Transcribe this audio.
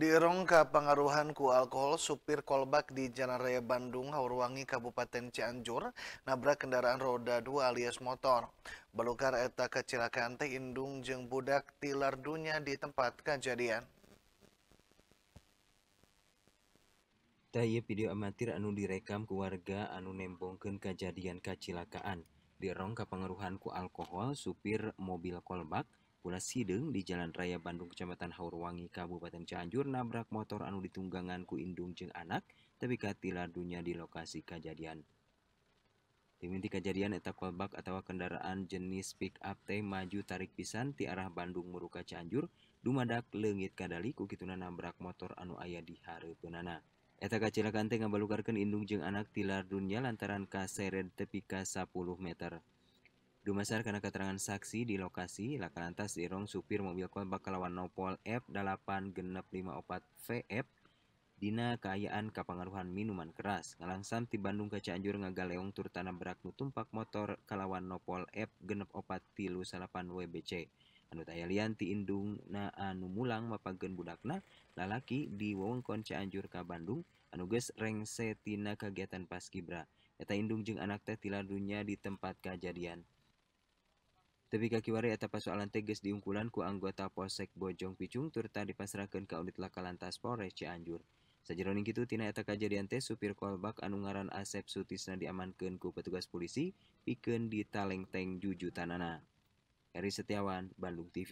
Diirong pengaruhan ku alkohol, supir kolbak di Jalan Raya Bandung, Haurwangi, Kabupaten Cianjur, nabrak kendaraan roda dua alias motor. Belukar eta kecelakaan teh indung jeng budak tilar dunia di tempat kejadian. Taya video amatir anu direkam keluarga anu nembongken kejadian kecelakaan. Dirong pengaruhan ku alkohol, supir mobil kolbak, pu Sideng di Jalan Raya Bandung Kecamatan Hawangi Kabupaten Canjur nabrak motor anu ditunggangan ku Indung Ceng anak tepika tilar dunya di lokasi kejadian diminti kejadian Eteta Kolbak atau kendaraan jenis pick up teh maju tarik pisan ti arah Bandung Meruka Canjur Dumadak lenggit Kada kukinan Namrak motor anu ayah di Har Benana Ettaka kecilakantembalukarkan Indungjeng anak tilar Dunya lantaran kaset tepika 10 meter. masyarakat karena katerangan saksi di lokasi la kanantas Irong supir maubakalawan nopol F 8 genp 54 VF Dina keayayaan kappanggarruhuhan minuman keras ngalangsanti Bandung ka Canjur ngagal leong tur tanah berat nutumpak motor kalawan nopol F genp opat tilu salapan WBC an tay lihatantindung nah Anu Mulang Bapak genbudakna lalaki di wongkon Canianjur Ka Bandung anugesrengsetina kegiatan passkibra datatandungjung anak tehila dunya di tempat kejadian di kaki eta pasalan teges diungkulan ku anggota Poek Bojongpicung turta dipasraken kaulilit Lakaalantasporre ciianjur sajajeroning itu tina etajadianante supir Kololbak Angaraaran asep sutisna diaman ke ku petugas polisi piken di talengteng juju Tanana. Eri Setiawan, Bandung TV.